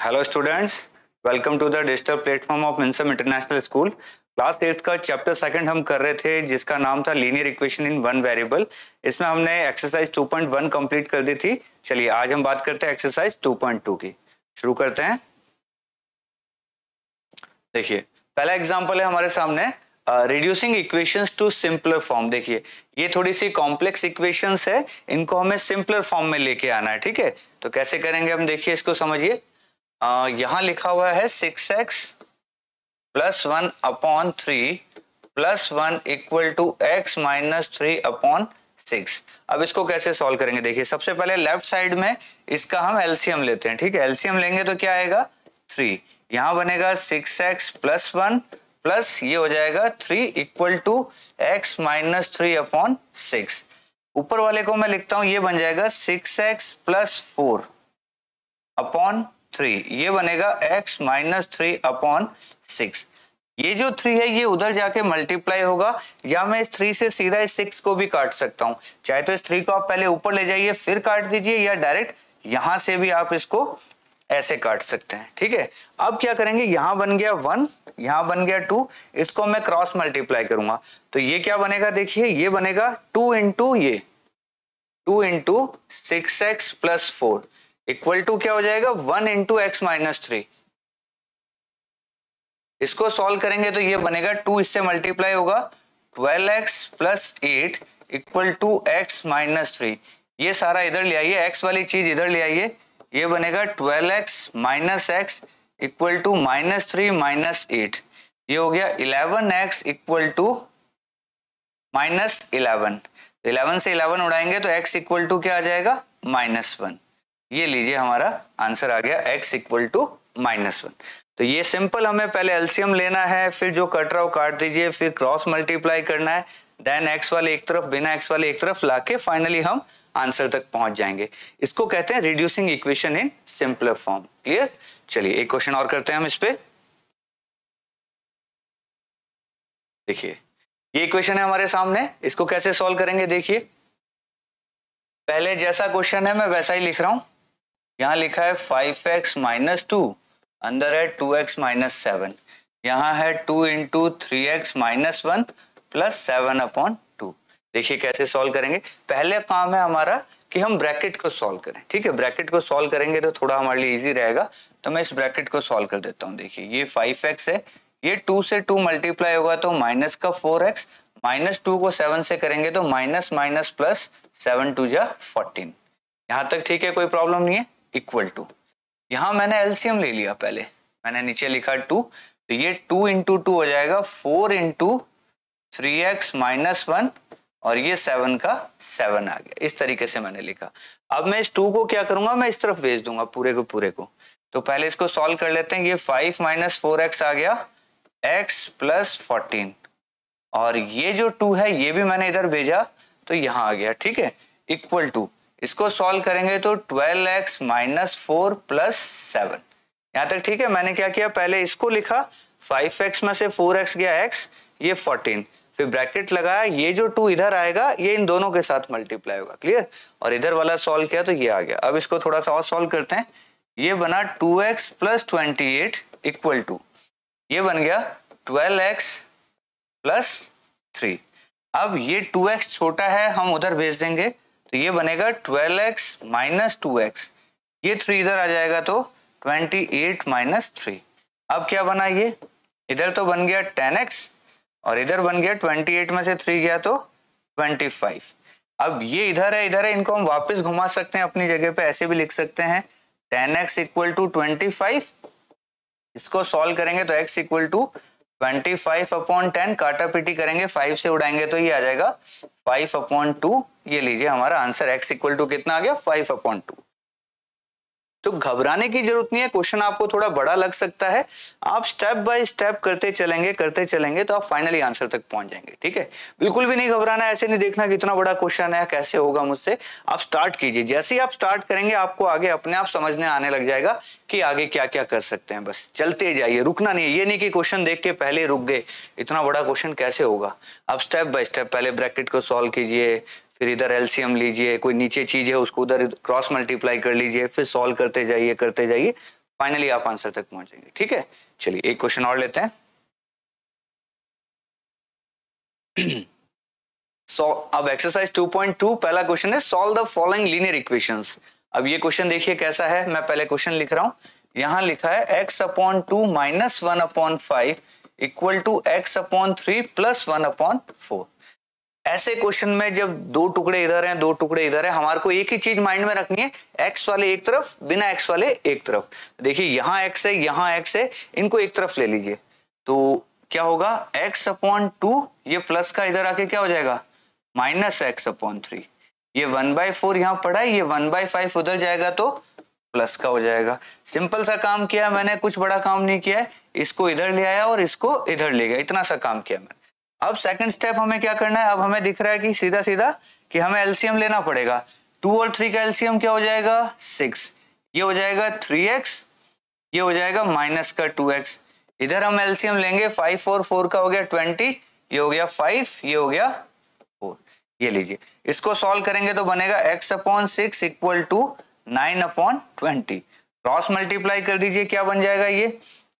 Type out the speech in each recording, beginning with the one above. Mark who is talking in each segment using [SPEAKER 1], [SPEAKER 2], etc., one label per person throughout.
[SPEAKER 1] hello students welcome to the digital platform of Minsam international school class eight का chapter second हम कर रहे थे जिसका नाम था linear equation in one variable इसमें हमने एक्सरसाइज 2.1 कंप्लीट कर दी थी चलिए आज हम बात करते हैं एक्सरसाइज 2.2 की शुरू करते हैं देखिए पहला एग्जाम्पल है हमारे सामने reducing equations to simpler form देखिए ये थोड़ी सी कॉम्प्लेक्स इक्वेशंस है इनको हमें सिंपलर फॉर्म में लेके आना है ठीक है तो कैसे करेंगे हम देखिए इसको समझिए यहां लिखा हुआ है six x plus one upon three plus one equal to x minus three upon six अब इसको कैसे सॉल्व करेंगे देखिए सबसे पहले लेफ्ट साइड में इसका हम एलसीएम लेते हैं ठीक है एलसीएम लेंगे तो क्या आएगा थ्री यहां बनेगा six x plus one plus ये हो जाएगा three equal to x minus three upon six ऊपर वाले को मैं लिखता हूं ये बन जाएगा six x plus four upon three ये बनेगा x minus three upon six ये जो थ्री है ये उधर जाके मल्टीप्लाई होगा या मैं इस थ्री से सीधा इस सिक्स को भी काट सकता हूं चाहे तो इस थ्री को आप पहले ऊपर ले जाइए फिर काट दीजिए या डायरेक्ट यहां से भी आप इसको ऐसे काट सकते हैं ठीक है अब क्या करेंगे यहां बन गया वन यहां बन गया टू इसको मैं क्रॉस मल्टीप्लाई करूंगा तो ये क्या बनेगा देखिए ये बनेगा टू इंटू ये two into six x plus four equal to क्या हो जाएगा one into x minus three इसको सॉल्व करेंगे तो ये बनेगा टू इससे मल्टीप्लाई होगा twelve x plus eight equal to x minus three ये सारा इधर ले आइए एक्स वाली चीज इधर ले आइए ये बनेगा twelve x minus x equal to minus three minus eight ये हो गया eleven x equal to minus eleven eleven से इलेवन उड़ाएंगे तो एक्स इक्वल टू क्या आ जाएगा माइनस वन ये लीजिए हमारा आंसर आ गया x equal to minus one तो ये सिंपल हमें पहले एल्सियम लेना है फिर जो कट रहा हो काट दीजिए फिर क्रॉस मल्टीप्लाई करना है देन x वाले एक तरफ बिना x वाले एक तरफ लाके फाइनली हम आंसर तक पहुंच जाएंगे इसको कहते हैं reducing equation in simpler form clear चलिए एक क्वेश्चन और करते हैं हम इस पे देखिए ये इक्वेशन है हमारे सामने इसको कैसे सॉल्व करेंगे देखिए पहले जैसा क्वेश्चन है मैं वैसा ही लिख रहा हूं यहाँ लिखा है फाइव एक्स माइनस टू अंदर है टू एक्स माइनस सेवन यहाँ है two into three x minus one plus seven upon two देखिए कैसे सॉल्व करेंगे पहले काम है हमारा कि हम ब्रैकेट को सॉल्व करें ठीक है ब्रैकेट को सॉल्व करेंगे तो थोड़ा हमारे लिए इजी रहेगा तो मैं इस ब्रैकेट को सॉल्व कर देता हूँ देखिए ये फाइव एक्स है ये टू से टू मल्टीप्लाई होगा तो माइनस का फोर एक्स माइनस टू को सेवन से करेंगे तो minus minus plus seven two जा फोर्टीन यहाँ तक ठीक है कोई प्रॉब्लम नहीं है इक्वल टू यहां मैंने एल्सियम ले लिया पहले मैंने नीचे लिखा टू तो ये टू इंटू टू हो जाएगा four into three x minus one और ये सेवन का सेवन आ गया इस तरीके से मैंने लिखा अब मैं इस टू को क्या करूंगा मैं इस तरफ भेज दूंगा पूरे को पूरे को तो पहले इसको सॉल्व कर लेते हैं ये फाइव माइनस फोर एक्स आ गया एक्स प्लस फोर्टीन और ये जो टू है ये भी मैंने इधर भेजा तो यहाँ आ गया ठीक है इक्वल टू इसको सॉल्व करेंगे तो twelve x minus four plus seven यहाँ तक ठीक है मैंने क्या किया पहले इसको लिखा फाइव एक्स में से फोर एक्स गया एक्स ये फोर्टीन फिर ब्रैकेट लगाया ये जो टू इधर आएगा ये इन दोनों के साथ मल्टीप्लाई होगा क्लियर और इधर वाला सॉल्व किया तो ये आ गया अब इसको थोड़ा सा और सॉल्व करते हैं ये बना two x plus twenty eight equal to ये बन गया ट्वेल्व एक्स प्लस थ्री अब ये टू एक्स छोटा है हम उधर भेज देंगे तो ये बनेगा twelve x minus two x ये थ्री इधर आ जाएगा तो ट्वेंटी एट माइनस थ्री अब क्या बना ये इधर तो बन गया टेन एक्स और इधर बन गया ट्वेंटी एट में से थ्री गया तो ट्वेंटी फाइव अब ये इधर है इधर है इनको हम वापस घुमा सकते हैं अपनी जगह पे ऐसे भी लिख सकते हैं ten x equal to twenty five इसको सॉल्व करेंगे तो x equal to twenty five upon ten काटा पीटी करेंगे फाइव से उड़ाएंगे तो ये आ जाएगा फाइव अपॉन टू ये लीजिए हमारा आंसर एक्स इक्वल टू कितना आ गया फाइव अपॉन टू तो घबराने की जरूरत नहीं है क्वेश्चन आपको थोड़ा बड़ा लग सकता है आप स्टेप बाय स्टेप करते चलेंगे करते चलेंगे तो आप फाइनली आंसर तक पहुंच जाएंगे ठीक है बिल्कुल भी नहीं घबराना ऐसे नहीं देखना कितना बड़ा क्वेश्चन है कैसे होगा मुझसे आप स्टार्ट कीजिए जैसे ही आप स्टार्ट करेंगे आपको आगे अपने आप समझने आने लग जाएगा कि आगे क्या क्या कर सकते हैं बस चलते जाइए रुकना नहीं ये नहीं कि क्वेश्चन देख के पहले रुक गए इतना बड़ा क्वेश्चन कैसे होगा आप स्टेप बाय स्टेप पहले ब्रैकेट को सॉल्व कीजिए फिर इधर एल्सियम लीजिए कोई नीचे चीज़ है उसको उधर क्रॉस मल्टीप्लाई कर लीजिए फिर सॉल्व करते जाइए करते जाइए फाइनली आप आंसर तक पहुंचेंगे ठीक है चलिए एक क्वेश्चन और लेते हैं सो अब एक्सरसाइज 2.2 पहला क्वेश्चन है solve the following linear equation अब ये क्वेश्चन देखिए कैसा है मैं पहले क्वेश्चन लिख रहा हूँ यहां लिखा है x upon two minus one upon five equal to x upon three plus one upon four ऐसे क्वेश्चन में जब दो टुकड़े इधर हैं दो टुकड़े इधर हैं हमारे को एक ही चीज माइंड में रखनी है एक्स वाले एक तरफ बिना एक्स वाले एक तरफ देखिए यहां एक्स है यहां एक्स है इनको एक तरफ ले लीजिए तो क्या होगा एक्स अपॉन टू ये प्लस का इधर आके क्या हो जाएगा माइनस एक्स अपॉन थ्री ये वन बाय फोर यहाँ पड़ा है ये वन बाय फाइव उधर जाएगा तो प्लस का हो जाएगा सिंपल सा काम किया मैंने कुछ बड़ा काम नहीं किया है इसको इधर ले आया और इसको इधर ले गया इतना सा काम किया मैंने अब सेकंड स्टेप हमें क्या करना है अब हमें दिख रहा है कि सीधा सीधा कि हमें एल्सियम लेना पड़ेगा टू और थ्री का एल्सियम क्या हो जाएगा सिक्स ये हो जाएगा थ्री एक्स ये हो जाएगा माइनस का टू एक्स इधर हम एल्सियम लेंगे फाइव फोर फोर का हो गया ट्वेंटी ये हो गया फाइव ये हो गया फोर ये लीजिए इसको सॉल्व करेंगे तो बनेगा x upon six equal to nine upon twenty cross multiply कर दीजिए क्या बन जाएगा ये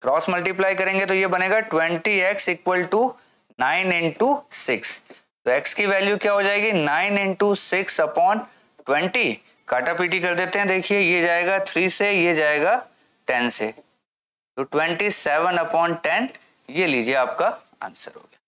[SPEAKER 1] क्रॉस मल्टीप्लाई करेंगे तो ये बनेगा twenty x equal to nine into six तो एक्स की वैल्यू क्या हो जाएगी nine into six upon twenty काटा पीटी कर देते हैं देखिए ये जाएगा थ्री से ये जाएगा टेन से तो ट्वेंटी सेवन अपॉन टेन ये लीजिए आपका आंसर हो गया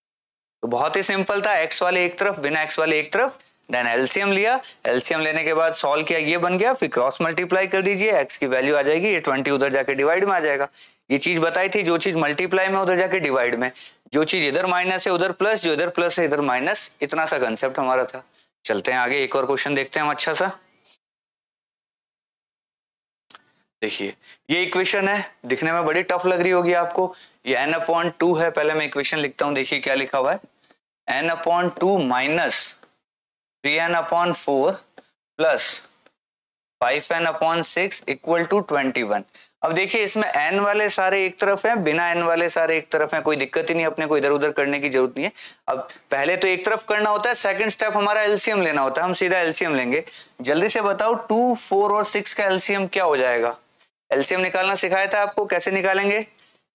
[SPEAKER 1] तो बहुत ही सिंपल था एक्स वाले एक तरफ बिना एक्स वाले एक तरफ देन एलसीएम लिया एलसीएम लेने के बाद सॉल्व किया ये बन गया फिर क्रॉस मल्टीप्लाई कर दीजिए एक्स की वैल्यू आ जाएगी ये ट्वेंटी उधर जाके डिवाइड में आ जाएगा ये चीज बताई थी जो चीज मल्टीप्लाई में उधर जाके डिवाइड में जो चीज इधर माइनस है उधर प्लस जो इधर प्लस है इधर माइनस इतना सा कंसेप्ट हमारा था चलते हैं आगे एक और क्वेश्चन देखते हैं हम अच्छा सा देखिए ये इक्वेशन है दिखने में बड़ी टफ लग रही होगी आपको ये एन अपॉन टू है पहले मैं इक्वेशन लिखता हूं देखिए क्या लिखा हुआ है n upon two minus three n upon four plus five n upon six equal to twenty one अब देखिए इसमें एन वाले सारे एक तरफ हैं बिना एन वाले सारे एक तरफ हैं कोई दिक्कत ही नहीं अपने को इधर उधर करने की जरूरत नहीं है अब पहले तो एक तरफ करना होता है सेकंड स्टेप हमारा एलसीएम लेना होता है हम सीधा एलसीएम लेंगे जल्दी से बताओ टू फोर और सिक्स का एलसीएम क्या हो जाएगा एलसीएम निकालना सिखाया था आपको कैसे निकालेंगे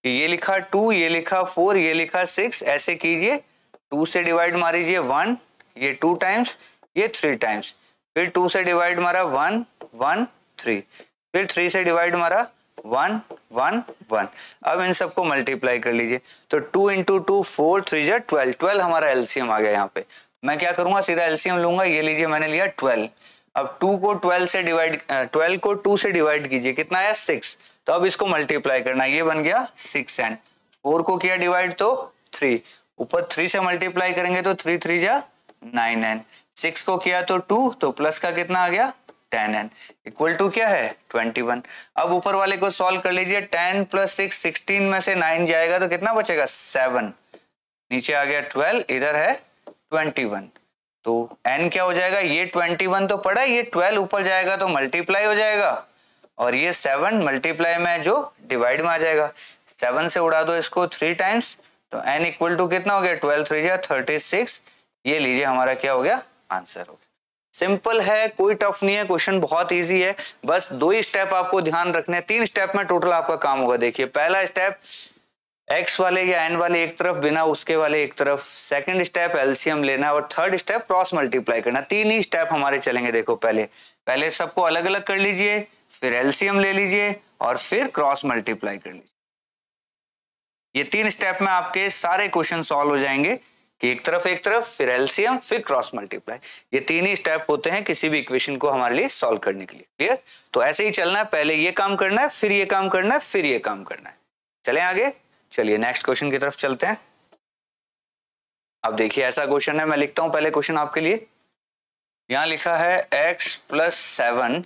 [SPEAKER 1] ये लिखा टू ये लिखा फोर ये लिखा सिक्स ऐसे कीजिए टू से डिवाइड मारीजिए वन ये टू टाइम्स ये थ्री टाइम्स फिर टू से डिवाइड मारा वन वन थ्री फिर थ्री से डिवाइड मारा वन वन वन अब इन सबको मल्टीप्लाई कर लीजिए तो two into two four three जो ट्वेल्व ट्वेल्व हमारा एलसीएम आ गया यहाँ पे मैं क्या करूंगा सीधा एलसीएम लूंगा ये लीजिए मैंने लिया ट्वेल्व अब टू को ट्वेल्व से डिवाइड ट्वेल्व को टू से डिवाइड कीजिए कितना आया सिक्स तो अब इसको मल्टीप्लाई करना ये बन गया सिक्स एन फोर को किया डिवाइड तो थ्री ऊपर थ्री से मल्टीप्लाई करेंगे तो थ्री थ्री जा नाइन एन सिक्स को किया तो टू तो प्लस का कितना आ गया टेन एन इक्वल टू क्या है ट्वेंटी वन अब ऊपर वाले को सॉल्व कर लीजिए टेन प्लस सिक्स सिक्सटीन में से नाइन जाएगा तो कितना बचेगा सेवन नीचे आ गया ट्वेल्व इधर है ट्वेंटी वन तो एन क्या हो जाएगा ये ट्वेंटी वन तो पड़ा ये ट्वेल्व ऊपर जाएगा तो मल्टीप्लाई हो जाएगा और ये सेवन मल्टीप्लाई में जो डिवाइड में आ जाएगा सेवन से उड़ा दो इसको थ्री टाइम्स तो एन इक्वल टू कितना हो गया ट्वेल्व थ्री या थर्टी सिक्स ये लीजिए हमारा क्या हो गया आंसर हो गया सिंपल है कोई टफ नहीं है क्वेश्चन बहुत इजी है बस दो ही स्टेप आपको ध्यान रखने तीन स्टेप में टोटल आपका काम होगा देखिए पहला स्टेप एक्स वाले या एन वाले एक तरफ बिना उसके वाले एक तरफ सेकंड स्टेप एलसीएम लेना और थर्ड स्टेप क्रॉस मल्टीप्लाई करना तीन ही स्टेप हमारे चलेंगे देखो पहले पहले सबको अलग अलग कर लीजिए फिर एलसीएम ले लीजिए और फिर क्रॉस मल्टीप्लाई कर लीजिए ये तीन स्टेप में आपके सारे क्वेश्चन सॉल्व हो जाएंगे एक तरफ एक तरफ फिर एल्सियम फिर क्रॉस मल्टीप्लाई ये तीन ही स्टेप होते हैं किसी भी इक्वेशन को हमारे लिए सॉल्व करने के लिए क्लियर तो ऐसे ही चलना है पहले ये काम करना है फिर ये काम करना है फिर ये काम करना है चले आगे चलिए नेक्स्ट क्वेश्चन की तरफ चलते हैं अब देखिए ऐसा क्वेश्चन है मैं लिखता हूं पहले क्वेश्चन आपके लिए यहां लिखा है x plus seven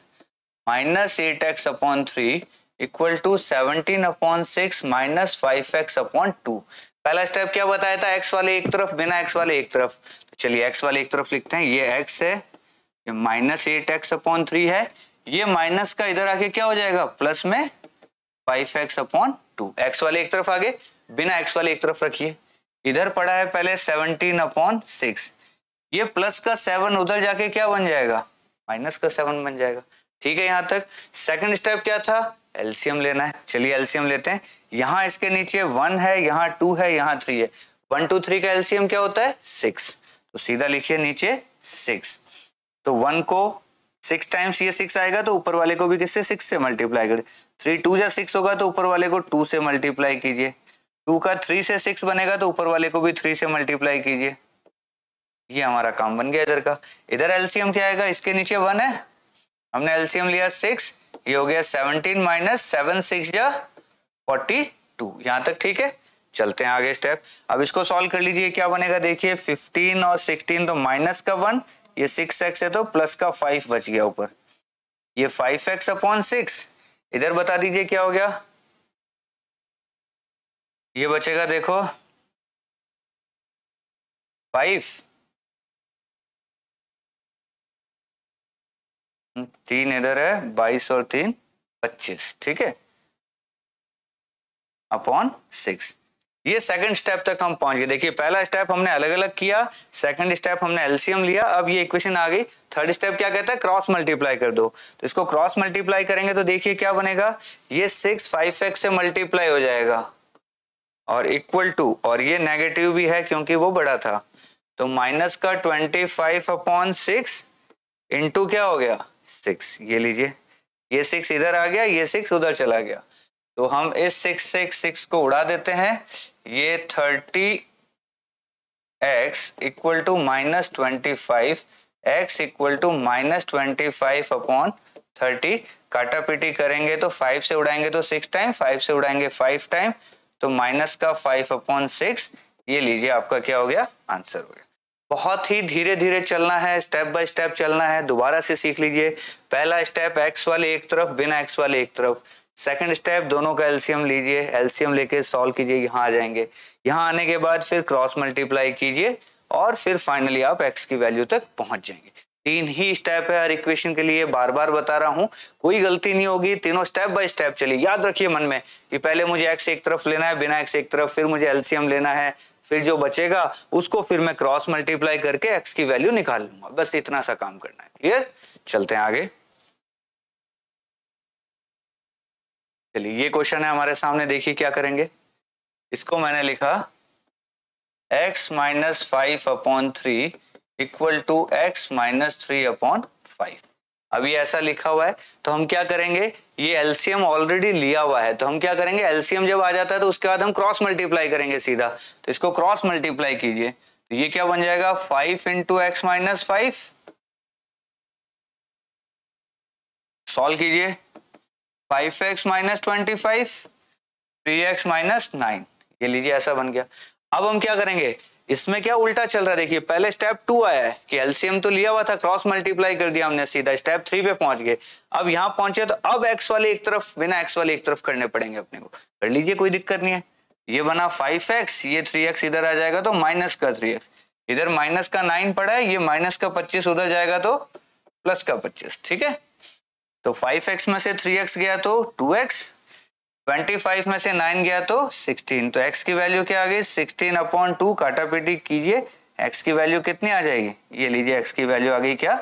[SPEAKER 1] minus eight x upon three equal to seventeen upon six minus five x upon two पहला स्टेप क्या बताया था एक्स वाले एक तरफ बिना एक्स वाले एक तरफ तो चलिए एक्स वाले एक तरफ लिखते हैं ये एक्स है ये minus eight x upon three है ये माइनस का इधर आके क्या हो जाएगा प्लस में five x upon two x वाले एक तरफ आगे बिना एक्स वाले एक तरफ रखिए इधर पड़ा है पहले सेवनटीन अपॉन सिक्स ये प्लस का सेवन उधर जाके क्या बन जाएगा माइनस का सेवन बन जाएगा ठीक है यहाँ तक सेकंड स्टेप क्या था एल्सियम लेना है चलिए एल्सियम लेते हैं यहाँ इसके नीचे वन है यहाँ टू है यहाँ थ्री है वन टू थ्री का एल्सियम क्या होता है सिक्स तो सीधा लिखिए नीचे सिक्स तो वन को सिक्स टाइम्स ये सिक्स आएगा तो ऊपर वाले को भी किससे सिक्स से मल्टीप्लाई करिए थ्री टू या सिक्स होगा तो ऊपर वाले को टू से मल्टीप्लाई कीजिए टू का थ्री से सिक्स बनेगा तो ऊपर वाले को भी थ्री से मल्टीप्लाई कीजिए ये हमारा काम बन गया इधर का इधर एल्सियम क्या आएगा इसके नीचे वन है हमने एलसीएम लिया सिक्स ये हो गया सेवनटीन माइनस सेवन सिक्स या फोर्टी टू यहां तक ठीक है चलते हैं आगे स्टेप अब इसको सॉल्व कर लीजिए क्या बनेगा देखिए फिफ्टीन और सिक्सटीन तो माइनस का वन ये सिक्स एक्स है तो प्लस का फाइव बच गया ऊपर ये फाइव एक्स अपॉन सिक्स इधर बता दीजिए क्या हो गया ये बचेगा देखो फाइव हम्म, तीन इधर है बाईस और तीन पच्चीस ठीक है अपॉन सिक्स ये सेकंड स्टेप तक हम पहुंच गए देखिए पहला स्टेप हमने अलग अलग किया सेकंड स्टेप हमने एलसीएम लिया अब ये इक्वेशन आ गई थर्ड स्टेप क्या कहता है क्रॉस मल्टीप्लाई कर दो तो इसको क्रॉस मल्टीप्लाई करेंगे तो देखिए क्या बनेगा ये सिक्स फाइव एक्स से मल्टीप्लाई हो जाएगा और इक्वल टू और ये नेगेटिव भी है क्योंकि वो बड़ा था तो माइनस का twenty five upon six into क्या हो गया सिक्स ये लीजिए ये सिक्स इधर आ गया ये सिक्स उधर चला गया तो हम इस सिक्स से सिक्स को उड़ा देते हैं ये thirty x equal to minus twenty five x equal to minus twenty five upon thirty काटा करेंगे तो फाइव से उड़ाएंगे तो सिक्स टाइम फाइव से उड़ाएंगे फाइव टाइम तो माइनस का फाइव अपॉन सिक्स ये लीजिए आपका क्या हो गया आंसर हो गया बहुत ही धीरे धीरे चलना है स्टेप बाय स्टेप चलना है दोबारा से सीख लीजिए पहला स्टेप एक्स वाले एक तरफ बिना एक्स वाले एक तरफ सेकंड स्टेप दोनों का एलसीएम लीजिए एलसीएम लेके सॉल्व कीजिए यहाँ आ जाएंगे यहाँ आने के बाद फिर क्रॉस मल्टीप्लाई कीजिए और फिर फाइनली आप एक्स की वैल्यू तक पहुंच जाएंगे तीन ही स्टेप है हर इक्वेशन के लिए बार बार बता रहा हूँ कोई गलती नहीं होगी तीनों स्टेप बाय स्टेप चलिए याद रखिए मन में कि पहले मुझे एक्स एक तरफ लेना है बिना एक्स एक तरफ फिर मुझे एलसीएम लेना है फिर जो बचेगा उसको फिर मैं क्रॉस मल्टीप्लाई करके एक्स की वैल्यू निकाल लूंगा बस इतना सा काम करना है क्लियर चलते हैं आगे चलिए ये क्वेश्चन है हमारे सामने देखिए क्या करेंगे इसको मैंने लिखा x minus five upon three equal to x minus three upon five अभी ऐसा लिखा हुआ है तो हम क्या करेंगे ये एलसीएम ऑलरेडी लिया हुआ है तो हम क्या करेंगे एलसीएम जब आ जाता है तो उसके बाद हम क्रॉस मल्टीप्लाई करेंगे सीधा तो इसको क्रॉस मल्टीप्लाई कीजिए तो ये क्या बन जाएगा five into x minus five solve कीजिए five x minus twenty five three x minus nine ये लीजिए ऐसा बन गया अब हम क्या करेंगे इसमें क्या उल्टा चल रहा है देखिए पहले स्टेप टू आया है कि एलसीएम तो लिया हुआ था क्रॉस मल्टीप्लाई कर दिया हमने सीधा स्टेप थ्री पे पहुंच गए अब यहाँ पहुंचे तो अब एक्स वाले एक तरफ बिना एक्स वाले एक तरफ करने पड़ेंगे अपने को कर लीजिए कोई दिक्कत नहीं है ये बना फाइव एक्स ये थ्री एक्स इधर आ जाएगा तो माइनस का थ्री एक्स इधर माइनस का नाइन पड़ा है ये माइनस का पच्चीस उधर जाएगा तो प्लस का पच्चीस ठीक है तो फाइव एक्स में से थ्री एक्स गया तो टू एक्स 25 में से 9 गया तो 16 तो x की वैल्यू क्या आ गई 16 अपॉन टू काटापीटी कीजिए x की वैल्यू कितनी आ जाएगी ये लीजिए x की वैल्यू आ गई क्या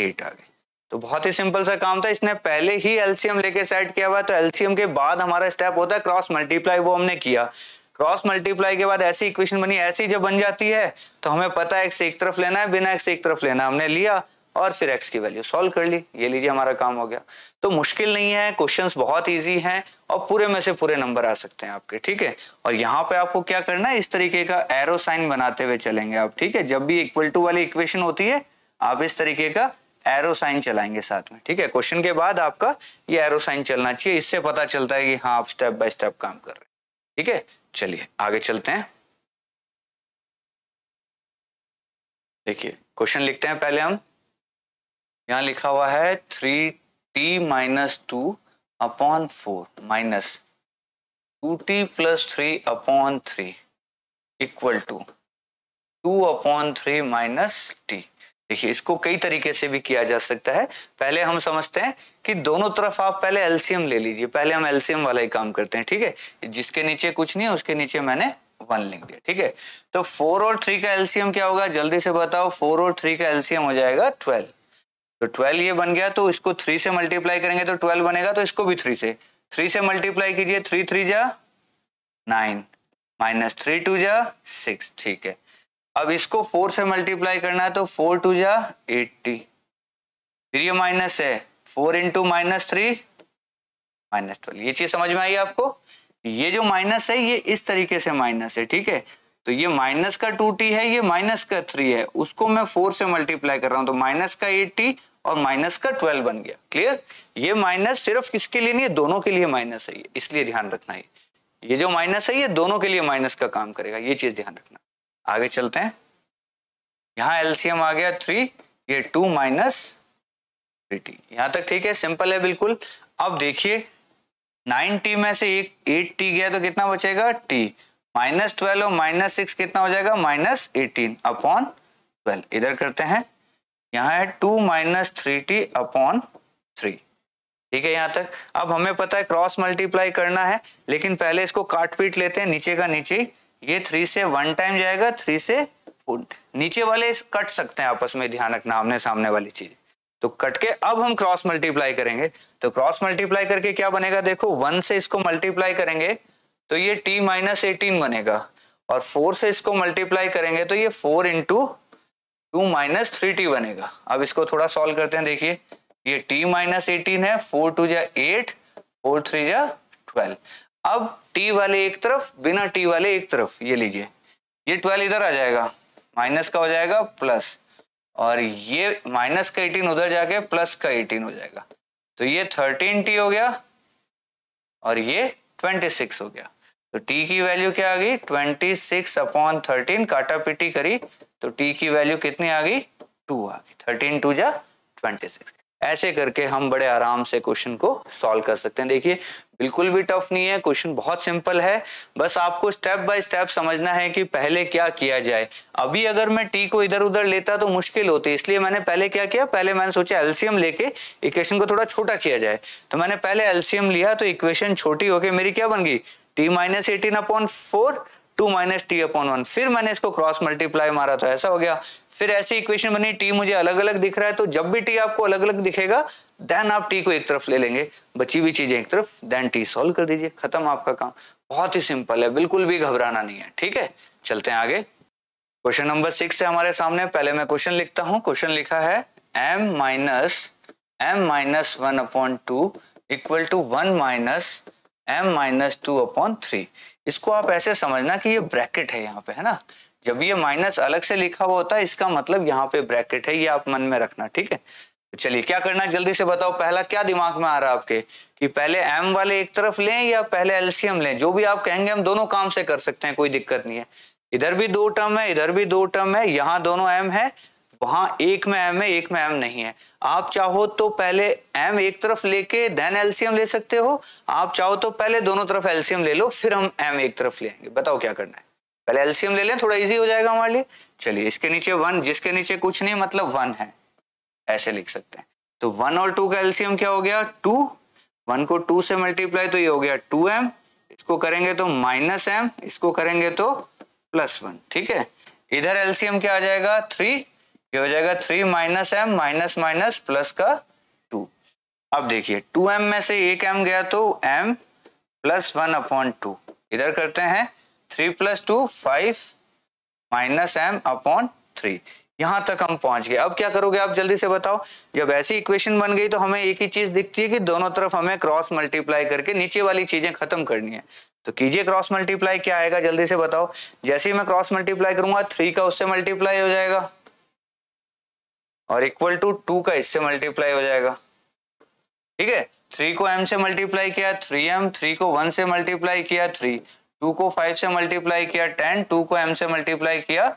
[SPEAKER 1] 8 आ गई तो बहुत ही सिंपल सा काम था इसने पहले ही एलसीएम लेके सेट किया हुआ तो एलसीएम के बाद हमारा स्टेप होता है क्रॉस मल्टीप्लाई वो हमने किया क्रॉस मल्टीप्लाई के बाद ऐसी इक्वेशन बनी ऐसी जब बन जाती है तो हमें पता है एक्स एक तरफ लेना है बिना एक्स एक तरफ लेना हमने लिया और फिर एक्स की वैल्यू सॉल्व कर ली ये लीजिए हमारा काम हो गया तो मुश्किल नहीं है क्वेश्चन बहुत ईजी हैं और पूरे में से पूरे नंबर आ सकते हैं आपके ठीक है और यहाँ पे आपको क्या करना है इस तरीके का एरो साइन बनाते हुए चलेंगे आप ठीक है जब भी इक्वल टू वाली इक्वेशन होती है आप इस तरीके का एरो साइन चलाएंगे साथ में ठीक है क्वेश्चन के बाद आपका ये एरो साइन चलना चाहिए इससे पता चलता है कि हाँ आप स्टेप बाय स्टेप काम कर रहे हैं ठीक है चलिए आगे चलते हैं देखिए क्वेश्चन लिखते हैं पहले हम यहाँ लिखा हुआ है three t minus two upon four minus two t plus three upon three equal to two upon three minus t देखिए इसको कई तरीके से भी किया जा सकता है पहले हम समझते हैं कि दोनों तरफ आप पहले एल्सियम ले लीजिए पहले हम एल्सियम वाला ही काम करते हैं ठीक है जिसके नीचे कुछ नहीं है उसके नीचे मैंने वन लिख दिया ठीक है तो फोर और थ्री का एल्सियम क्या होगा जल्दी से बताओ फोर और थ्री का एल्सियम हो जाएगा ट्वेल्व तो ट्वेल्व ये बन गया तो इसको थ्री से मल्टीप्लाई करेंगे तो ट्वेल्व बनेगा तो इसको भी थ्री से थ्री से मल्टीप्लाई कीजिए थ्री थ्री जा नाइन माइनस थ्री टू जा सिक्स ठीक है अब इसको फोर से मल्टीप्लाई करना है तो फोर टू जा एट्टी फिर ये माइनस है four into minus three minus twelve ये चीज समझ में आई आपको ये जो माइनस है ये इस तरीके से माइनस है ठीक है तो ये माइनस का टू टी है ये माइनस का थ्री है उसको मैं फोर से मल्टीप्लाई कर रहा हूं तो माइनस का एट्टी और माइनस का ट्वेल्व बन गया क्लियर ये माइनस सिर्फ किसके लिए नहीं है दोनों के लिए माइनस है इसलिए ध्यान रखना है ये जो माइनस है ये दोनों के लिए माइनस का काम करेगा ये चीज ध्यान रखना आगे चलते हैं यहां एलसीएम आ गया थ्री ये टू माइनस थ्री टी तक ठीक है सिंपल है बिल्कुल अब देखिए नाइन टी में से एक एट टी गया तो कितना बचेगा टी माइनस ट्वेल्व और माइनस सिक्स कितना हो जाएगा माइनस एटीन अपॉन ट्वेल्व इधर करते हैं यहाँ है two minus three t upon three ठीक है यहाँ तक अब हमें पता है क्रॉस मल्टीप्लाई करना है लेकिन पहले इसको काट पीट लेते हैं नीचे का नीचे ये थ्री से वन टाइम जाएगा थ्री से फोर नीचे वाले कट सकते हैं आपस में ध्यान रखना आमने सामने वाली चीज तो कट के अब हम क्रॉस मल्टीप्लाई करेंगे तो क्रॉस मल्टीप्लाई करके क्या बनेगा देखो वन से इसको मल्टीप्लाई करेंगे तो ये टी माइनस एटीन बनेगा और फोर से इसको मल्टीप्लाई करेंगे तो ये four into two minus three t बनेगा अब इसको थोड़ा सॉल्व करते हैं देखिए ये टी माइनस एटीन है फोर टू या एट फोर थ्री या ट्वेल्व अब t वाले एक तरफ बिना t वाले एक तरफ ये लीजिए ये ट्वेल्व इधर आ जाएगा माइनस का हो जाएगा प्लस और ये माइनस का एटीन उधर जाके प्लस का एटीन हो जाएगा तो ये थर्टीन टी हो गया और ये ट्वेंटी सिक्स हो गया तो टी की वैल्यू क्या आ गई ट्वेंटी सिक्स अपॉन थर्टीन काटा पिटी करी तो टी की वैल्यू कितनी आ गई टू आ गई थर्टीन टू जा ट्वेंटी सिक्स ऐसे करके हम बड़े आराम से क्वेश्चन को सॉल्व कर सकते हैं देखिए बिल्कुल भी टफ नहीं है क्वेश्चन बहुत सिंपल है बस आपको स्टेप बाय स्टेप समझना है कि पहले क्या किया जाए अभी अगर मैं टी को इधर उधर लेता तो मुश्किल होती इसलिए मैंने पहले क्या किया पहले मैंने सोचा एल्सियम लेके इक्वेशन को थोड़ा छोटा किया जाए तो मैंने पहले एल्सियम लिया तो इक्वेशन छोटी होके मेरी क्या बन गई t minus eighteen upon four two minus t upon one फिर मैंने इसको क्रॉस मल्टीप्लाई मारा तो ऐसा हो गया फिर ऐसी इक्वेशन बनी टी मुझे अलग अलग दिख रहा है तो जब भी टी आपको अलग अलग दिखेगा देन आप टी को एक तरफ ले लेंगे बची हुई चीजें एक तरफ देन टी सॉल्व कर दीजिए खत्म आपका काम बहुत ही सिंपल है बिल्कुल भी घबराना नहीं है ठीक है चलते हैं आगे क्वेश्चन नंबर सिक्स है हमारे सामने पहले मैं क्वेश्चन लिखता हूं क्वेश्चन लिखा है m minus m minus one upon two equal to one minus m minus two upon three इसको आप ऐसे समझना कि ये ब्रैकेट है यहाँ पे है ना जब ये माइनस अलग से लिखा हुआ होता है इसका मतलब यहाँ पे ब्रैकेट है ये आप मन में रखना ठीक है तो चलिए क्या करना जल्दी से बताओ पहला क्या दिमाग में आ रहा है आपके कि पहले एम वाले एक तरफ लें या पहले एलसीएम लें जो भी आप कहेंगे हम दोनों काम से कर सकते हैं कोई दिक्कत नहीं है इधर भी दो टर्म है इधर भी दो टर्म है यहाँ दोनों एम है वहां एक में एम है एक में एम नहीं है आप चाहो तो पहले एम एक तरफ लेके देन एल्सियम ले सकते हो आप चाहो तो पहले दोनों तरफ एल्सियम ले लो फिर हम एम एक तरफ लेंगे बताओ क्या करना है पहले एल्सियम ले लें थोड़ा इजी हो जाएगा हमारे लिए चलिए इसके नीचे वन जिसके नीचे कुछ नहीं मतलब वन है ऐसे लिख सकते हैं तो वन और टू का एल्सियम क्या हो गया टू वन को टू से मल्टीप्लाई तो ये हो गया टू एम इसको करेंगे तो माइनस एम इसको करेंगे तो प्लस वन ठीक है इधर एल्सियम क्या आ जाएगा थ्री ये हो जाएगा three minus m minus minus plus का टू अब देखिए टू एम में से एक एम गया तो m plus one upon two इधर करते हैं three plus two five minus m upon three यहां तक हम पहुंच गए अब क्या करोगे आप जल्दी से बताओ जब ऐसी इक्वेशन बन गई तो हमें एक ही चीज दिखती है कि दोनों तरफ हमें क्रॉस मल्टीप्लाई करके नीचे वाली चीजें खत्म करनी है तो कीजिए क्रॉस मल्टीप्लाई क्या आएगा जल्दी से बताओ जैसे ही मैं क्रॉस मल्टीप्लाई करूंगा थ्री का उससे मल्टीप्लाई हो जाएगा और इक्वल टू टू का इससे मल्टीप्लाई हो जाएगा ठीक है थ्री को एम से मल्टीप्लाई किया थ्री एम थ्री को वन से मल्टीप्लाई किया थ्री टू को फाइव से मल्टीप्लाई किया टेन टू को एम से मल्टीप्लाई किया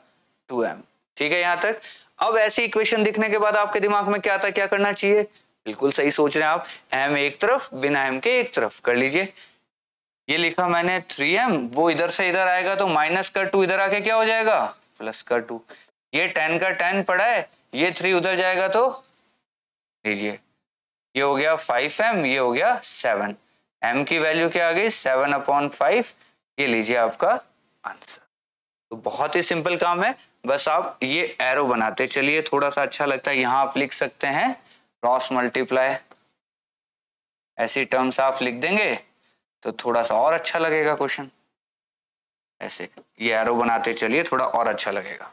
[SPEAKER 1] टू एम ठीक है यहाँ तक अब ऐसी इक्वेशन दिखने के बाद आपके दिमाग में क्या था क्या करना चाहिए बिल्कुल सही सोच रहे हैं आप एम एक तरफ बिना एम के एक तरफ कर लीजिए ये लिखा मैंने थ्री एम वो इधर से इधर आएगा तो माइनस का टू इधर आके क्या हो जाएगा प्लस का टू ये टेन का टेन पड़ा है ये थ्री उधर जाएगा तो लीजिए ये हो गया फाइव एम ये हो गया सेवन एम की वैल्यू क्या आ गई सेवन अपॉन फाइव ये लीजिए आपका आंसर तो बहुत ही सिंपल काम है बस आप ये एरो बनाते चलिए थोड़ा सा अच्छा लगता है यहां आप लिख सकते हैं क्रॉस मल्टीप्लाई ऐसी टर्म्स आप लिख देंगे तो थोड़ा सा और अच्छा लगेगा क्वेश्चन ऐसे ये एरो बनाते चलिए थोड़ा और अच्छा लगेगा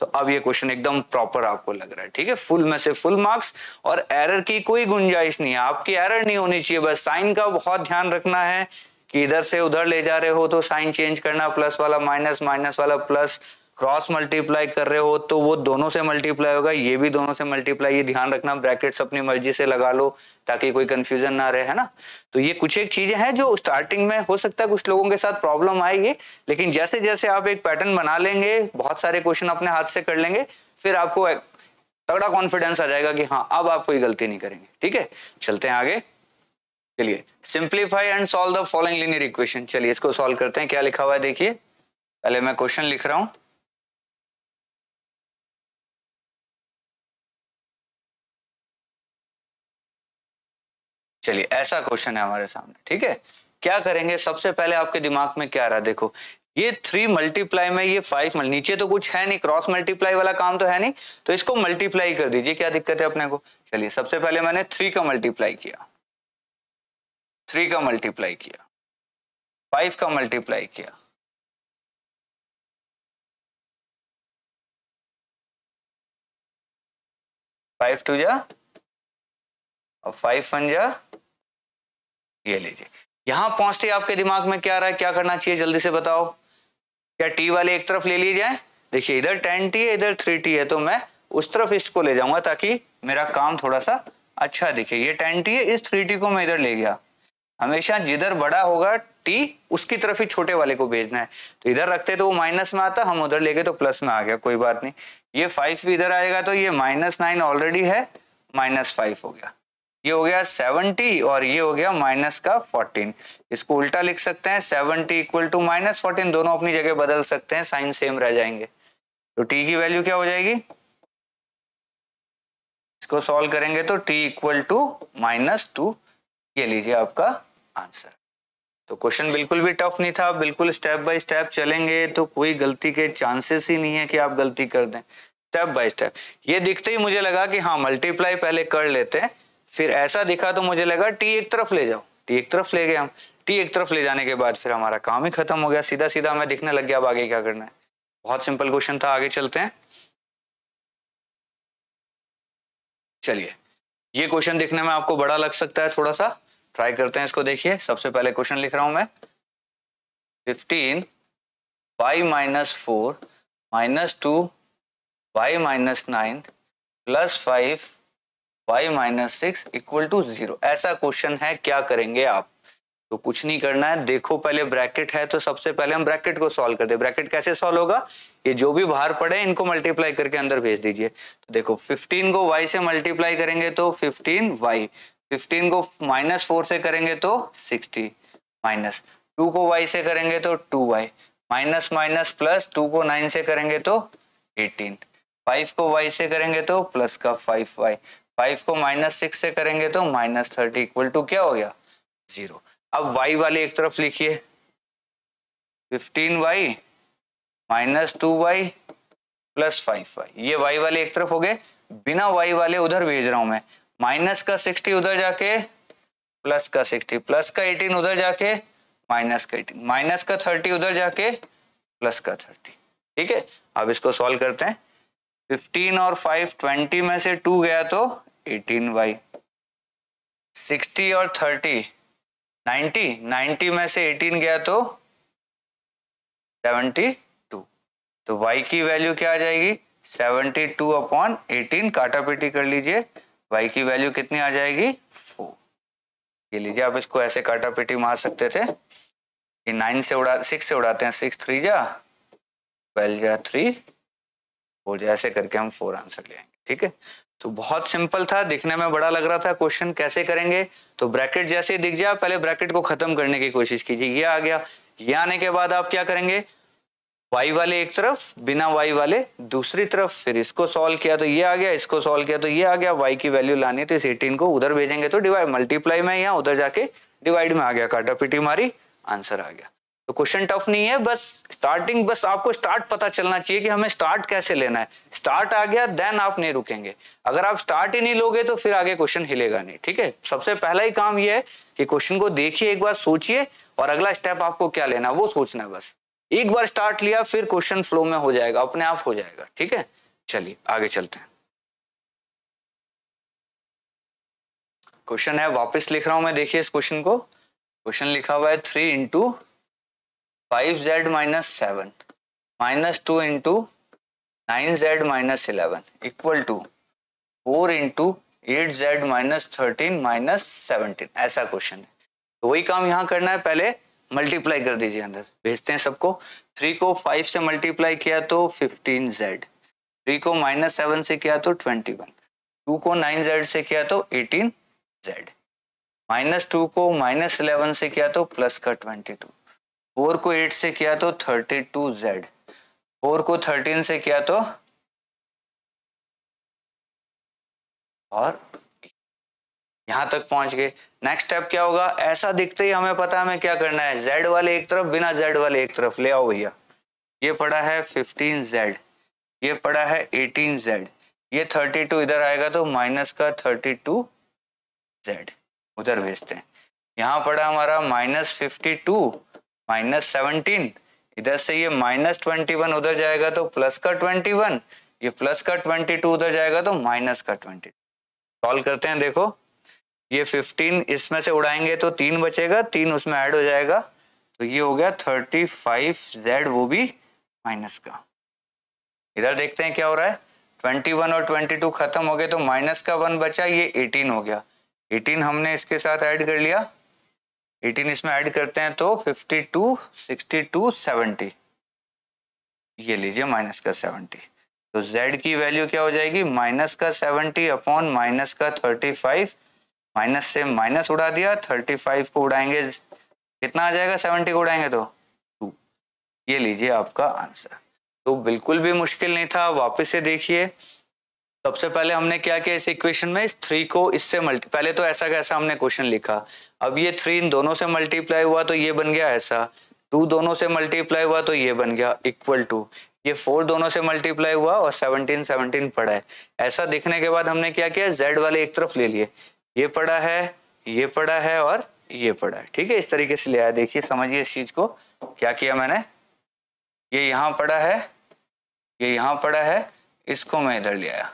[SPEAKER 1] तो अब ये क्वेश्चन एकदम प्रॉपर आपको लग रहा है ठीक है फुल में से फुल मार्क्स और एरर की कोई गुंजाइश नहीं है आपकी एरर नहीं होनी चाहिए बस साइन का बहुत ध्यान रखना है कि इधर से उधर ले जा रहे हो तो साइन चेंज करना प्लस वाला माइनस माइनस वाला प्लस क्रॉस मल्टीप्लाई कर रहे हो तो वो दोनों से मल्टीप्लाई होगा ये भी दोनों से मल्टीप्लाई ये ध्यान रखना ब्रैकेट्स अपनी मर्जी से लगा लो ताकि कोई कंफ्यूजन ना रहे है ना तो ये कुछ एक चीजें हैं जो स्टार्टिंग में हो सकता है कुछ लोगों के साथ प्रॉब्लम आएगी लेकिन जैसे जैसे आप एक पैटर्न बना लेंगे बहुत सारे क्वेश्चन अपने हाथ से कर लेंगे फिर आपको तगड़ा कॉन्फिडेंस आ जाएगा कि हाँ अब आप कोई गलती नहीं करेंगे ठीक है चलते हैं आगे चलिए simplify and solve the following linear equation चलिए इसको सॉल्व करते हैं क्या लिखा हुआ है देखिए पहले मैं क्वेश्चन लिख रहा हूँ चलिए ऐसा क्वेश्चन है हमारे सामने ठीक है क्या करेंगे सबसे पहले आपके दिमाग में क्या आ रहा है देखो ये थ्री मल्टीप्लाई में ये फाइव नीचे तो कुछ है नहीं क्रॉस मल्टीप्लाई वाला काम तो है नहीं तो इसको मल्टीप्लाई कर दीजिए क्या दिक्कत है अपने को चलिए सबसे पहले मैंने थ्री का मल्टीप्लाई किया थ्री का मल्टीप्लाई किया फाइव का मल्टीप्लाई किया फाइव टू जा और फाइव फंजा ये लीजिए यहां पहुंचते आपके दिमाग में क्या रहा है क्या करना चाहिए जल्दी से बताओ क्या टी वाले एक तरफ ले लिए जाए देखिए इधर टेन टी है इधर थ्री टी है तो मैं उस तरफ इसको ले जाऊंगा ताकि मेरा काम थोड़ा सा अच्छा दिखे ये टेन टी है इस थ्री टी को मैं इधर ले गया हमेशा जिधर बड़ा होगा टी उसकी तरफ ही छोटे वाले को भेजना है तो इधर रखते तो वो माइनस में आता हम उधर ले गए तो प्लस में आ गया कोई बात नहीं ये फाइव भी इधर आएगा तो ये माइनस नाइन ऑलरेडी है माइनस फाइव हो गया ये हो गया 70 और ये हो गया माइनस का 14 इसको उल्टा लिख सकते हैं 70 इक्वल टू माइनस फोर्टीन दोनों अपनी जगह बदल सकते हैं साइन सेम रह जाएंगे तो टी की वैल्यू क्या हो जाएगी इसको सॉल्व करेंगे तो t equal to minus two ये लीजिए आपका आंसर तो क्वेश्चन बिल्कुल भी टफ नहीं था बिल्कुल स्टेप बाय स्टेप चलेंगे तो कोई गलती के चांसेस ही नहीं है कि आप गलती कर दें स्टेप बाय स्टेप ये दिखते ही मुझे लगा कि हाँ मल्टीप्लाई पहले कर लेते हैं फिर ऐसा दिखा तो मुझे लगा टी एक तरफ ले जाओ टी एक तरफ ले गए हम टी एक तरफ ले जाने के बाद फिर हमारा काम ही खत्म हो गया सीधा सीधा हमें दिखने लग गया अब आगे क्या करना है बहुत सिंपल क्वेश्चन था आगे चलते हैं चलिए ये क्वेश्चन देखने में आपको बड़ा लग सकता है थोड़ा सा ट्राई करते हैं इसको देखिए सबसे पहले क्वेश्चन लिख रहा हूं मैं fifteen y minus four minus two y minus nine plus five y minus six equal to zero ऐसा क्वेश्चन है क्या करेंगे आप तो कुछ नहीं करना है देखो पहले ब्रैकेट है तो सबसे पहले हम ब्रैकेट को सॉल्व कर दे ब्रैकेट कैसे सॉल्व होगा ये जो भी बाहर पड़े इनको मल्टीप्लाई करके अंदर भेज दीजिए तो देखो 15 को y से मल्टीप्लाई करेंगे तो 15y 15 को माइनस फोर से करेंगे तो 60 माइनस टू को y से करेंगे तो 2y minus minus plus two को नाइन से करेंगे तो एटीन फाइव को वाई से करेंगे तो प्लस का फाइव वाई फाइव को माइनस सिक्स से करेंगे तो माइनस थर्टी इक्वल टू क्या हो गया जीरो अब वाई वाले एक तरफ लिखिए fifteen y minus two y plus five y ये वाई वाले एक तरफ हो गए बिना वाई वाले उधर भेज रहा हूं मैं माइनस का सिक्सटी उधर जाके प्लस का सिक्सटी प्लस का एटीन उधर जाके माइनस का एटीन माइनस का थर्टी उधर जाके प्लस का थर्टी ठीक है अब इसको सॉल्व करते हैं फिफ्टीन और फाइव ट्वेंटी में से टू गया तो एटीन वाई सिक्सटी और थर्टी नाइन्टी 90 में से एटीन गया तो सेवेंटी टू तो y की वैल्यू क्या आ जाएगी 72 टू अपॉन एटीन काटापीटी कर लीजिए y की वैल्यू कितनी आ जाएगी फोर ये लीजिए आप इसको ऐसे काटापीटी मार सकते थे कि नाइन से उड़ा सिक्स से उड़ाते हैं सिक्स थ्री जा ट्वेल्व जा थ्री हो जाए ऐसे करके हम फोर आंसर ले आएंगे ठीक है तो बहुत सिंपल था दिखने में बड़ा लग रहा था क्वेश्चन कैसे करेंगे तो ब्रैकेट जैसे ही दिख जाए पहले ब्रैकेट को खत्म करने की कोशिश कीजिए ये आ गया ये आने के बाद आप क्या करेंगे वाई वाले एक तरफ बिना वाई वाले दूसरी तरफ फिर इसको सॉल्व किया तो ये आ गया इसको सॉल्व किया तो ये आ गया वाई की वैल्यू लानी है तो इस एटीन को उधर भेजेंगे तो डिवाइड मल्टीप्लाई में या उधर जाके डिवाइड में आ गया काटा पिटी मारी आंसर आ गया तो क्वेश्चन टफ नहीं है बस स्टार्टिंग बस आपको स्टार्ट पता चलना चाहिए कि हमें स्टार्ट कैसे लेना है स्टार्ट आ गया देन आप नहीं रुकेंगे अगर आप स्टार्ट ही नहीं लोगे तो फिर आगे क्वेश्चन हिलेगा नहीं ठीक है सबसे पहला ही काम यह है कि क्वेश्चन को देखिए एक बार सोचिए और अगला स्टेप आपको क्या लेना है वो सोचना है बस एक बार स्टार्ट लिया फिर क्वेश्चन फ्लो में हो जाएगा अपने आप हो जाएगा ठीक है चलिए आगे चलते हैं क्वेश्चन है वापस लिख रहा हूं मैं देखिए इस क्वेश्चन को क्वेश्चन लिखा हुआ है three into five z minus seven minus two into nine z minus eleven equal to four into eight z minus thirteen minus seventeen ऐसा क्वेश्चन है तो वही काम यहाँ करना है पहले मल्टीप्लाई कर दीजिए अंदर भेजते हैं सबको थ्री को फाइव से मल्टीप्लाई किया तो फिफ्टीन जेड थ्री को माइनस सेवन से किया तो ट्वेंटी वन टू को नाइन जेड से किया तो एटीन जेड माइनस टू को माइनस इलेवन से किया तो प्लस का ट्वेंटी टू फोर को एट से किया तो थर्टी टू जेड फोर को थर्टीन से किया तो और यहां तक पहुंच गए नेक्स्ट स्टेप क्या होगा ऐसा दिखते ही हमें पता है हमें क्या करना है जेड वाले एक तरफ बिना जेड वाले एक तरफ ले आओ भैया ये पड़ा है फिफ्टीन जेड ये पड़ा है एटीन जेड ये थर्टी टू इधर आएगा तो माइनस का थर्टी टू जेड उधर भेजते हैं यहां पड़ा हमारा minus fifty two minus seventeen इधर से ये माइनस ट्वेंटी वन उधर जाएगा तो प्लस का ट्वेंटी वन ये प्लस का ट्वेंटी टू उधर जाएगा तो माइनस का ट्वेंटी सॉल्व करते हैं देखो ये फिफ्टीन इसमें से उड़ाएंगे तो तीन बचेगा तीन उसमें ऐड हो जाएगा तो ये हो गया थर्टी फाइव जेड वो भी माइनस का इधर देखते हैं क्या हो रहा है ट्वेंटी वन और ट्वेंटी टू खत्म हो गए तो माइनस का वन बचा ये एटीन हो गया एटीन हमने इसके साथ ऐड कर लिया एटीन इसमें ऐड करते हैं तो fifty two sixty two seventy ये लीजिए माइनस का सेवेंटी तो z की वैल्यू क्या हो जाएगी माइनस का सेवेंटी अपॉन माइनस का थर्टी फाइव माइनस से माइनस उड़ा दिया थर्टी फाइव को उड़ाएंगे कितना आ जाएगा सेवेंटी को उड़ाएंगे तो टू ये लीजिए आपका आंसर तो बिल्कुल भी मुश्किल नहीं था वापस से देखिए सबसे पहले हमने क्या किया इस इक्वेशन में इस थ्री को इससे मल्टी पहले तो ऐसा कैसा हमने क्वेश्चन लिखा अब ये थ्री इन दोनों से मल्टीप्लाई हुआ तो ये बन गया ऐसा टू दोनों से मल्टीप्लाई हुआ तो ये बन गया इक्वल टू ये फोर दोनों से मल्टीप्लाई हुआ और सेवनटीन सेवनटीन पड़ा है ऐसा दिखने के बाद हमने क्या किया जेड वाले एक तरफ ले लिए ये पड़ा है ये पड़ा है और ये पड़ा है ठीक है इस तरीके से ले आया देखिए समझिए इस चीज को क्या किया मैंने ये यहाँ पड़ा है ये यहाँ पड़ा है इसको मैं इधर ले आया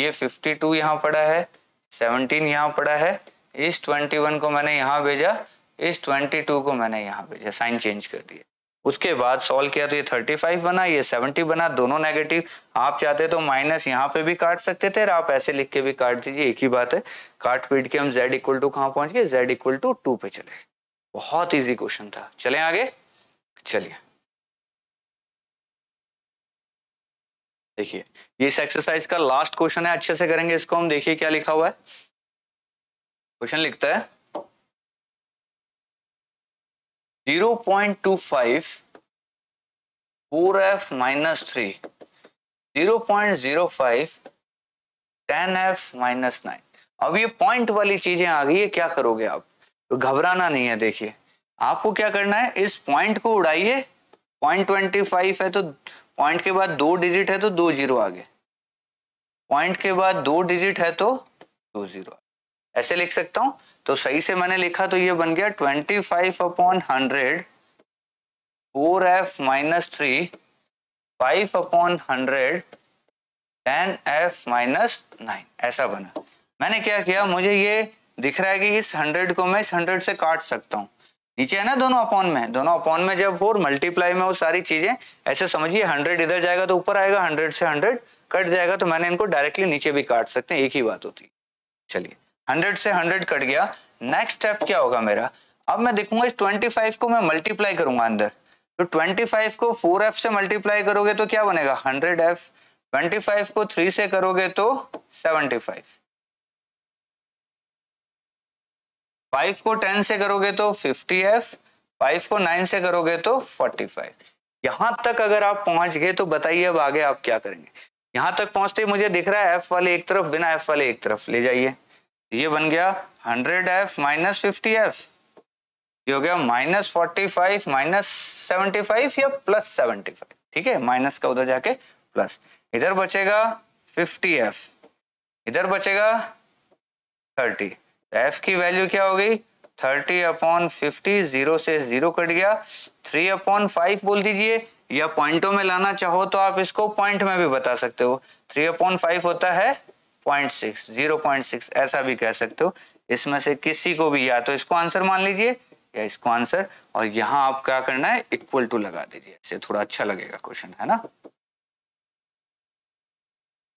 [SPEAKER 1] ये 52 टू यहाँ पड़ा है 17 यहाँ पड़ा है इस 21 को मैंने यहाँ भेजा इस 22 को मैंने यहाँ भेजा साइन चेंज कर दिया उसके बाद सॉल्व किया तो ये 35 बना ये 70 बना दोनों नेगेटिव आप चाहते तो माइनस यहाँ पे भी काट सकते थे आप ऐसे लिख के भी काट दीजिए एक ही बात है काट पीट के हम जेड इक्वल टू कहाँ पहुंच गए जेड इक्वल टू टू पे चले बहुत इजी क्वेश्चन था चले आगे चलिए देखिए ये इस एक्सरसाइज का लास्ट क्वेश्चन है अच्छे से करेंगे इसको हम देखिए क्या लिखा हुआ है क्वेश्चन लिखता है 0.25 f minus three zero point zero five ten f minus nine अब ये पॉइंट वाली चीजें आ गई है क्या करोगे आप तो घबराना नहीं है देखिए आपको क्या करना है इस पॉइंट को उड़ाइए पॉइंट ट्वेंटी फाइव है तो पॉइंट के बाद दो डिजिट है तो दो जीरो आगे पॉइंट के बाद दो डिजिट है तो दो जीरो ऐसे लिख सकता हूं तो सही से मैंने लिखा तो ये बन गया twenty five upon hundred four f minus three five upon hundred ten f minus nine ऐसा बना मैंने क्या किया मुझे ये दिख रहा है कि इस हंड्रेड को मैं इस हंड्रेड से काट सकता हूँ नीचे है ना दोनों अपॉन में दोनों अपॉन में जब हो मल्टीप्लाई में वो सारी चीजें ऐसे समझिए हंड्रेड इधर जाएगा तो ऊपर आएगा हंड्रेड से हंड्रेड कट जाएगा तो मैंने इनको डायरेक्टली नीचे भी काट सकते हैं एक ही बात होती है चलिए हंड्रेड से हंड्रेड कट गया नेक्स्ट स्टेप क्या होगा मेरा अब मैं देखूंगा इस ट्वेंटी फाइव को मैं मल्टीप्लाई करूंगा अंदर तो ट्वेंटी फाइव को फोर एफ से मल्टीप्लाई करोगे तो क्या बनेगा हंड्रेड एफ ट्वेंटी फाइव को थ्री से करोगे तो सेवेंटी फाइव फाइव को टेन से करोगे तो फिफ्टी एफ फाइव को नाइन से करोगे तो फोर्टी फाइव यहां तक अगर आप पहुंच गए तो बताइए अब आगे आप क्या करेंगे यहां तक पहुंचते ही मुझे दिख रहा है एफ वाले एक तरफ बिना एफ वाले एक तरफ ले जाइए ये बन गया hundred f minus fifty f ये हो गया minus forty five minus seventy five या प्लस सेवेंटी फाइव ठीक है माइनस का उधर जाके प्लस इधर बचेगा फिफ्टी एफ इधर बचेगा थर्टी तो एफ की वैल्यू क्या हो गई थर्टी अपॉन फिफ्टी जीरो से जीरो कट गया थ्री अपॉन फाइव बोल दीजिए या पॉइंटों में लाना चाहो तो आप इसको पॉइंट में भी बता सकते हो थ्री अपॉन फाइव होता है point six zero point six ऐसा भी कह सकते हो इसमें से किसी को भी या तो इसको आंसर मान लीजिए या इसको आंसर और यहाँ आप क्या करना है इक्वल टू लगा दीजिए इससे थोड़ा अच्छा लगेगा क्वेश्चन है ना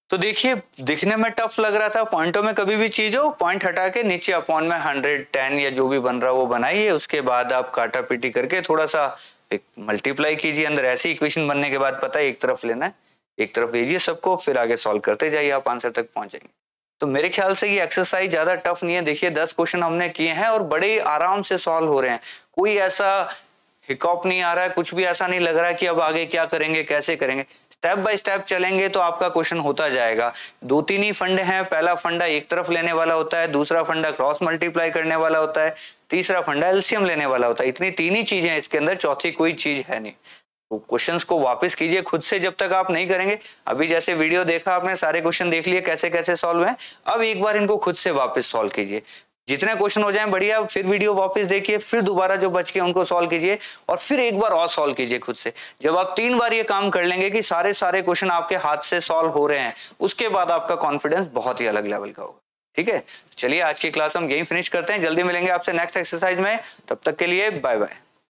[SPEAKER 1] तो देखिए दिखने में टफ लग रहा था पॉइंटों में कभी भी चीज हो पॉइंट हटा के नीचे अपॉन में हंड्रेड टेन या जो भी बन रहा है वो बनाइए उसके बाद आप काटा पीटी करके थोड़ा सा मल्टीप्लाई कीजिए अंदर ऐसी इक्वेशन बनने के बाद पता है एक तरफ लेना है एक तरफ भेजिए सबको फिर आगे सॉल्व करते जाइए आप आंसर तक पहुंच जाएंगे तो मेरे ख्याल से ये एक्सरसाइज ज्यादा टफ नहीं है देखिए दस क्वेश्चन हमने किए हैं और बड़े आराम से सॉल्व हो रहे हैं कोई ऐसा हिकॉप नहीं आ रहा है कुछ भी ऐसा नहीं लग रहा है कि अब आगे क्या करेंगे कैसे करेंगे स्टेप बाय स्टेप चलेंगे तो आपका क्वेश्चन होता जाएगा दो तीन ही फंड हैं पहला फंडा एक तरफ लेने वाला होता है दूसरा फंडा क्रॉस मल्टीप्लाई करने वाला होता है तीसरा फंडा एल्सियम लेने वाला होता है इतनी तीन ही चीजें इसके अंदर चौथी कोई चीज है नहीं क्वेश्चन को वापस कीजिए खुद से जब तक आप नहीं करेंगे अभी जैसे वीडियो देखा आपने सारे क्वेश्चन देख लिए कैसे कैसे सॉल्व हैं अब एक बार इनको खुद से वापस सॉल्व कीजिए जितने क्वेश्चन हो जाए बढ़िया फिर वीडियो वापस देखिए फिर दोबारा जो बच के उनको सॉल्व कीजिए और फिर एक बार और सॉल्व कीजिए खुद से जब आप तीन बार ये काम कर लेंगे कि सारे सारे क्वेश्चन आपके हाथ से सॉल्व हो रहे हैं उसके बाद आपका कॉन्फिडेंस बहुत ही अलग लेवल का होगा ठीक है तो चलिए आज की क्लास हम यही फिनिश करते हैं जल्दी मिलेंगे आपसे नेक्स्ट एक्सरसाइज में तब तक के लिए बाय बाय